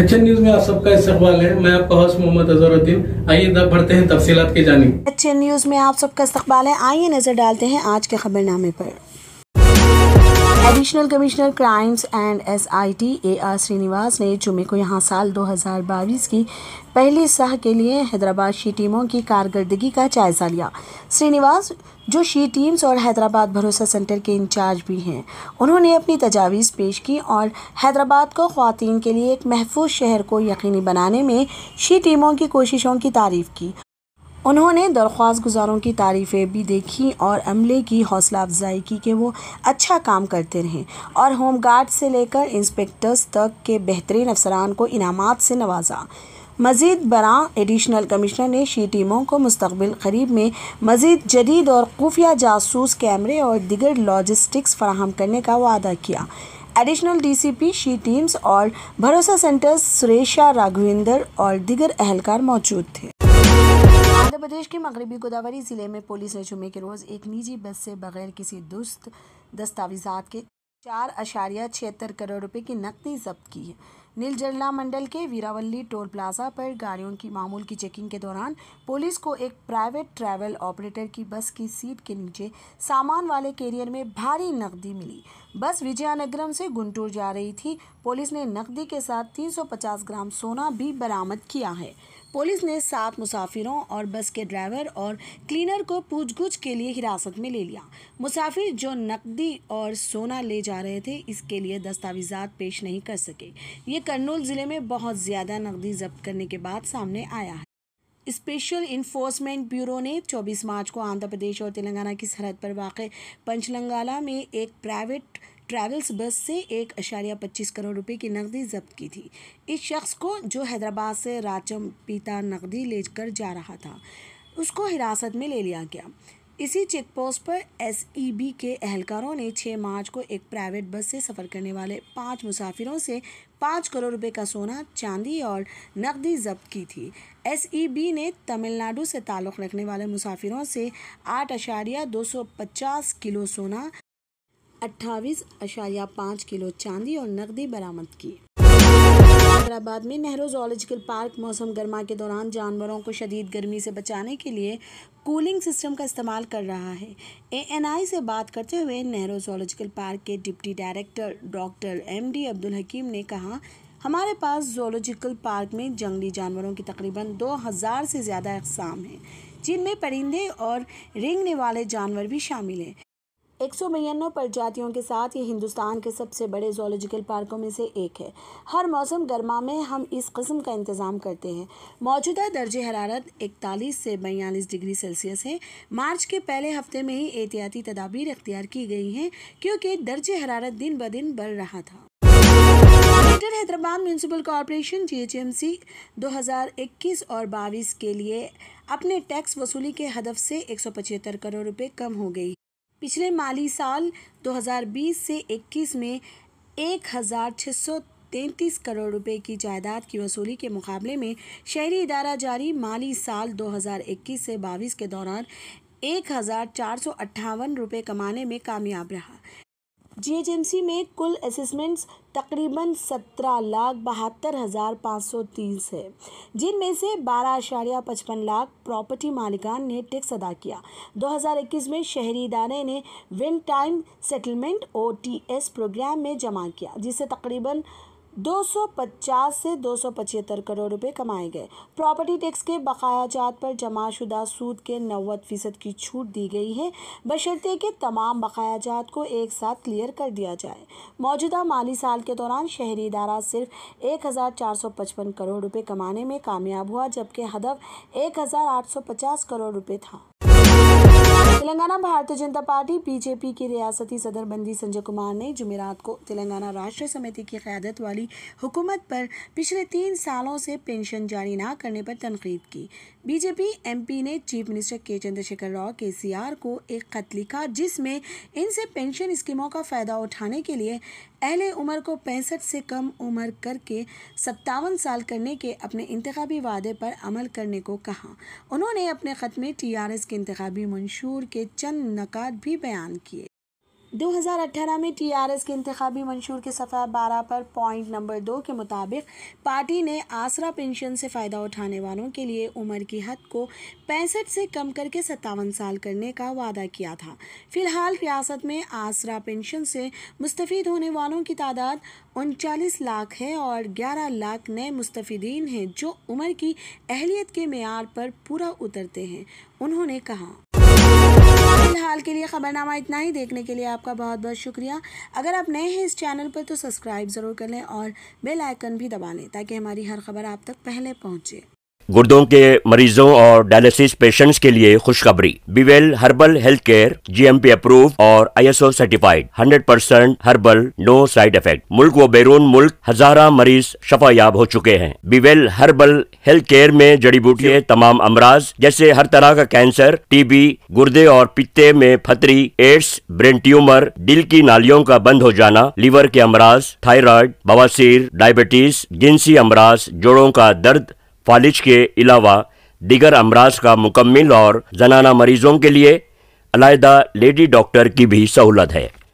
HN news में आप सबका इस्तकबाल है मैं आपका हौस मोहम्मद अजहरुद्दीन आइए दब बढ़ते हैं तफसीत के जानी एचएन न्यूज में आप सबका इस्तकबाल है आइए नजर डालते हैं आज के खबरनामे पर additional commissioner crimes and SIT A R Srinivas ने जुमे को यहां साल 2022 की पहली सह के लिए हैदराबाद की टीमों की कारकर्दगी का जायजा लिया श्रीनिवास जो शी टीम्स और हैदराबाद भरोसा सेंटर के इंचार्ज भी हैं उन्होंने अपनी तजावीज़ पेश की और हैदराबाद को ख़वान के लिए एक महफूज शहर को यकीनी बनाने में शी टीमों की कोशिशों की तारीफ़ की उन्होंने दरख्वास्त गुजारों की तारीफ़ें भी देखी और अमले की हौसला अफजाई की कि वो अच्छा काम करते रहें और होम गार्ड से लेकर इंस्पेक्टर्स तक के बेहतरीन अफसरान को इनामत से नवाजा मजीद बरा एडिशनल कमिश्नर ने शी टीमों को मुस्तबिल करीब में मजीद जदीद और खुफिया जासूस कैमरे और दिगर लॉजिस्टिक्स फराहम करने का वादा किया एडिशनल डीसीपी शी टीम्स और भरोसा सेंटर्स सुरेशा राघविंदर और दिगर अहलकार मौजूद थे आंध्र प्रदेश के मगरबी गोदावरी ज़िले में पुलिस ने जुमे के रोज़ एक निजी बस से बगैर किसी दुरुस्त दस्तावेजात के चार अशारिया छिहत्तर करोड़ रुपए की नकदी जब्त की है नील मंडल के वीरावली टोल प्लाजा पर गाड़ियों की मामूल की चेकिंग के दौरान पुलिस को एक प्राइवेट ट्रैवल ऑपरेटर की बस की सीट के नीचे सामान वाले कैरियर में भारी नकदी मिली बस विजयानगरम से गुंटूर जा रही थी पुलिस ने नकदी के साथ 350 ग्राम सोना भी बरामद किया है पुलिस ने सात मुसाफिरों और बस के ड्राइवर और क्लीनर को गुछ के लिए हिरासत में ले लिया मुसाफिर जो नकदी और सोना ले जा रहे थे इसके लिए दस्तावेजात पेश नहीं कर सके ये करनूल ज़िले में बहुत ज़्यादा नकदी जब्त करने के बाद सामने आया है स्पेशल इन्फोर्समेंट ब्यूरो ने 24 मार्च को आंध्र प्रदेश और तेलंगाना की सरहद पर वाक़ पंचलंगाला में एक प्राइवेट ट्रैवल्स बस से एक अशारिया पच्चीस करोड़ रुपए की नकदी जब्त की थी इस शख्स को जो हैदराबाद से राचम पीता नकदी लेकर जा रहा था उसको हिरासत में ले लिया गया इसी चेक पोस्ट पर बी के अहलकारों ने 6 मार्च को एक प्राइवेट बस से सफ़र करने वाले पाँच मुसाफिरों से पाँच करोड़ रुपए का सोना चांदी और नकदी जब्त की थी बी ने तमिलनाडु से ताल्लुक़ रखने वाले मुसाफिरों से आठ अशारिया दो सौ पचास किलो सोना अट्ठावीस अशारिया पाँच किलो चांदी और नकदी बरामद की हैदराबाद में नेहरू जोलॉजिकल पार्क मौसम गर्मा के दौरान जानवरों को शदीद गर्मी से बचाने के लिए कूलिंग सिस्टम का इस्तेमाल कर रहा है एएनआई से बात करते हुए नेहरू जोलॉजिकल पार्क के deputy director doctor MD Abdul Hakim ने कहा हमारे पास जोलॉजिकल पार्क में जंगली जानवरों की तकरीबन हज़ार से ज़्यादा अकसाम हैं जिनमें परिंदे और रेंगने वाले जानवर भी शामिल हैं एक सौ बयानवे प्रजातियों के साथ ये हिंदुस्तान के सबसे बड़े जोलॉजिकल पार्कों में से एक है हर मौसम गर्मा में हम इस कस्म का इंतज़ाम करते हैं मौजूदा दर्ज हरारत इकतालीस से बयालीस डिग्री सेल्सियस है मार्च के पहले हफ्ते में ही एहतियाती तदाबीर अख्तियार की गई हैं क्योंकि दर्ज हरारत दिन ब दिन बढ़ रहा था ग्रेटर हैदराबाद म्यूनसिपल कॉरपोरेशन हज़ार इक्कीस और बाईस के लिए अपने टैक्स वसूली के हदफ से एक सौ पचहत्तर करोड़ रुपये कम हो गई पिछले माली साल 2020 से 21 में एक हज़ार छः सौ तैंतीस करोड़ रुपए की जायदाद की वसूली के मुकाबले में शहरी इदारा जारी माली साल 2021 से 22 के दौरान एक हज़ार चार सौ अट्ठावन रुपये कमाने में कामयाब रहा जीएचएमसी में कुल असेसमेंट्स तकरीबन सत्रह लाख बहत्तर हज़ार पाँच सौ तीस है जिनमें से बारह अशारिया पचपन लाख प्रॉपर्टी मालिकान ने टैक्स अदा किया 2021 में शहरी इदारे ने विन टाइम सेटलमेंट ओ प्रोग्राम में जमा किया जिससे तकरीबन 250 से दो करोड़ रुपए कमाए गए प्रॉपर्टी टैक्स के बकाया जात पर जमाशुदा सूद के नवद फीसद की छूट दी गई है बशर्ते कि तमाम बकाया जात को एक साथ क्लियर कर दिया जाए मौजूदा माली साल के दौरान शहरी इदारा सिर्फ 1455 करोड़ रुपए कमाने में कामयाब हुआ जबकि हदफ 1850 करोड़ रुपए था तेलंगाना भारतीय जनता पार्टी बीजेपी के रियासती सदरबंदी संजय कुमार ने जुमेरात को तेलंगाना राष्ट्र समिति की क्यादत वाली हुकूमत पर पिछले तीन सालों से पेंशन जारी ना करने पर तनकीद की बीजेपी एमपी ने chief minister K Chandrashekar Rao के को एक खत लिखा जिसमें इनसे पेंशन स्कीमों का फ़ायदा उठाने के लिए अहले उम्र को पैंसठ से कम उम्र करके सत्तावन साल करने के अपने इंतबी वादे पर अमल करने को कहा उन्होंने अपने ख़त में टीआरएस के इंतबी मंशूर के चंद नकात भी बयान किए 2018 में टीआरएस के इंतबी मंशूर के सफ़ा 12 पर पॉइंट नंबर दो के मुताबिक पार्टी ने आसरा पेंशन से फ़ायदा उठाने वालों के लिए उम्र की हद को पैंसठ से कम करके सत्तावन साल करने का वादा किया था फिलहाल रियासत में आसरा पेंशन से मुस्तफ़ होने वालों की तादाद उनचालीस लाख है और 11 लाख नए मुस्तफ़ीन हैं जो उम्र की अहलियत के मैार पर पूरा उतरते हैं उन्होंने कहा फ़िलहाल के लिए ख़बरनामा इतना ही देखने के लिए आपका बहुत बहुत शुक्रिया अगर आप नए हैं इस चैनल पर तो सब्सक्राइब ज़रूर कर लें और बेल आइकन भी दबा लें ताकि हमारी हर खबर आप तक पहले पहुँचे गुर्दों के मरीजों और डायलिसिस पेशेंट्स के लिए खुशखबरी Bewell herbal health care P approve और ISO certified 100 percent herbal no side effect मुल्क व बैरून मुल्क हजारा मरीज शफायाब हो चुके हैं बीवेल हर्बल हेल्थ केयर में जड़ी बूटी तमाम अमराज जैसे हर तरह का कैंसर टीबी गुर्दे और पित्ते में फतरी एड्स ब्रेन ट्यूमर दिल की नालियों का बंद हो जाना लीवर के अमराज थायराइड बवासीर डायबिटीज जिनसी अमराज जोड़ों का दर्द फालिज के अलावा दिगर अमराज का मुकम्मल और जनाना मरीजों के लिए अलायदा लेडी डॉक्टर की भी सहूलत है